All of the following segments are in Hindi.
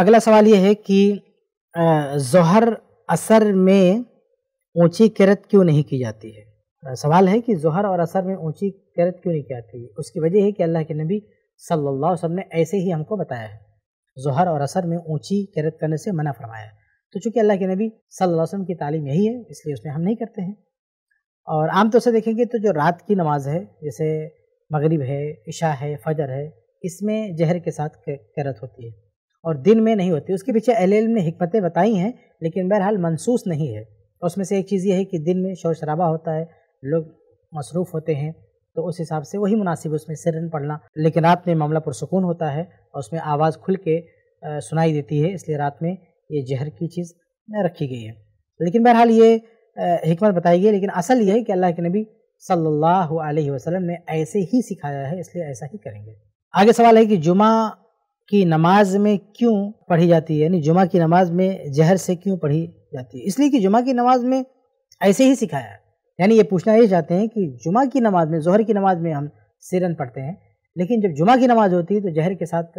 अगला सवाल ये है कि जहर असर में ऊंची किरत क्यों नहीं की जाती है सवाल है कि जहर और असर में ऊंची किरत क्यों नहीं की जाती है उसकी वजह है कि अल्लाह के नबी सल्लल्लाहु अलैहि वसल्लम ने ऐसे ही हमको बताया है जहर और असर में ऊंची किरत करने से मना फरमाया तो चूँकि अल्लाह के नबी सल्लल्लाहु अलैहि वसल्लम की तालीम यही है इसलिए उसमें हम नहीं करते हैं और आमतौर से देखेंगे तो जो रात की नमाज है जैसे मगरिब है इशा है फजर है इसमें जहर के साथ किरत होती है और दिन में नहीं होती उसके पीछे एल ने हमतें बताई हैं लेकिन बहरहाल मनसूस नहीं है उसमें से एक चीज़ ये है कि दिन में शोर शराबा होता है लोग मसरूफ़ होते हैं तो उस हिसाब से वही मुनासिब उसमें सिरन पढ़ना लेकिन रात में मामला पुरसकून होता है और उसमें आवाज़ खुल के सुनाई देती है इसलिए रात में ये जहर की चीज़ रखी गई है लेकिन बहरहाल ये हमत बताई गई लेकिन असल यह है कि अल्लाह के नबी सल्लल्लाहु अलैहि वसल्लम ने ऐसे ही सिखाया है इसलिए ऐसा ही करेंगे आगे सवाल है कि जुमा की नमाज में क्यों पढ़ी जाती है यानी जुमा की नमाज में जहर से क्यों पढ़ी जाती है इसलिए कि जुमा की नमाज में ऐसे ही सिखाया है यानी ये पूछना ये चाहते हैं कि जुमा की नमाज में जहर की नमाज में हम सिरन पढ़ते हैं लेकिन जब जुमा की नमाज होती है तो जहर के साथ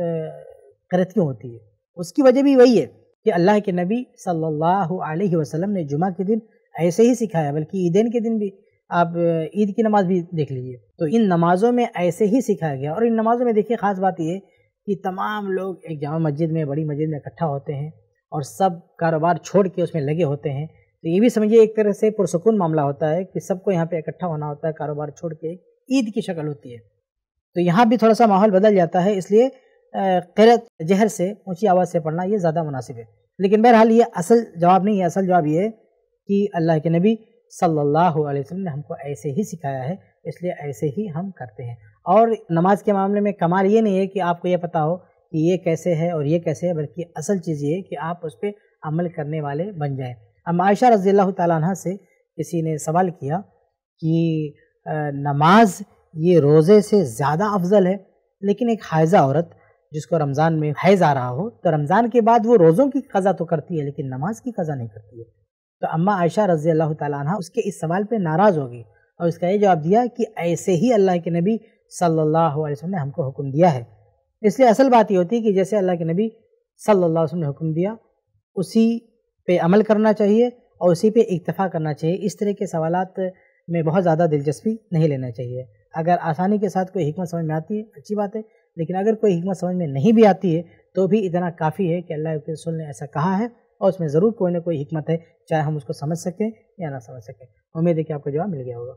करत क्यों होती है उसकी वजह भी वही है कि अल्लाह के नबी सल्लल्लाहु अलैहि वसल्लम ने जुमा के दिन ऐसे ही सिखाया बल्कि ईदेन के दिन भी आप ईद की नमाज भी देख लीजिए तो इन नमाज़ों में ऐसे ही सिखाया गया और इन नमाज़ों में देखिए ख़ास बात यह कि तमाम लोग एक जामा मस्जिद में बड़ी मस्जिद में इकट्ठा होते हैं और सब कारोबार छोड़ के उसमें लगे होते हैं तो ये भी समझिए एक तरह से पुरसकून मामला होता है कि सबको यहाँ पे इकट्ठा होना होता है कारोबार छोड़ के ईद की शक्ल होती है तो यहाँ भी थोड़ा सा माहौल बदल जाता है इसलिए करत जहर से ऊँची आवाज़ से पढ़ना ये ज़्यादा मुनासिब है लेकिन बहरहाल ये असल जवाब नहीं है असल जवाब ये है कि अल्लाह के नबी सल्लल्लाहु अलैहि वसल्लम ने हमको ऐसे ही सिखाया है इसलिए ऐसे ही हम करते हैं और नमाज के मामले में कमाल ये नहीं है कि आपको ये पता हो कि ये कैसे है और ये कैसे है बल्कि असल चीज़ ये है कि आप उस पर अमल करने वाले बन जाए अब आयशा रजी तह से किसी ने सवाल किया कि नमाज ये रोज़े से ज़्यादा अफजल है लेकिन एक हाइजा औरत जिसको रमज़ान में हैज़ आ रहा हो तो रमज़ान के बाद वो रोज़ों की कज़ा तो करती है लेकिन नमाज की कज़ा नहीं करती है तो अम्मा आयशा रजी अल्लाह तक उसके इस सवाल पर नाराज़ होगी और उसका ये जवाब दिया कि ऐसे ही अल्लाह के नबी सल्लल्लाहु अलैहि वसल्लम ने हमको हुक्म दिया है इसलिए असल बात ये होती है कि जैसे अल्लाह के नबी सल्लल्लाहु अलैहि वसल्लम ने हुक्म दिया उसी पे अमल करना चाहिए और उसी पे इक्तफा करना चाहिए इस तरह के सवाल में बहुत ज़्यादा दिलचस्पी नहीं लेना चाहिए अगर आसानी के साथ कोई हमत समझ में आती है अच्छी बात है लेकिन अगर कोई हमत समझ में नहीं भी आती है तो भी इतना काफ़ी है कि अल्लाह के रसूल ने ऐसा कहा है और उसमें ज़रूर कोई ना कोई हमत है चाहे हम उसको समझ सकें या ना समझ सकें उम्मीद है कि आपको जवाब मिल गया होगा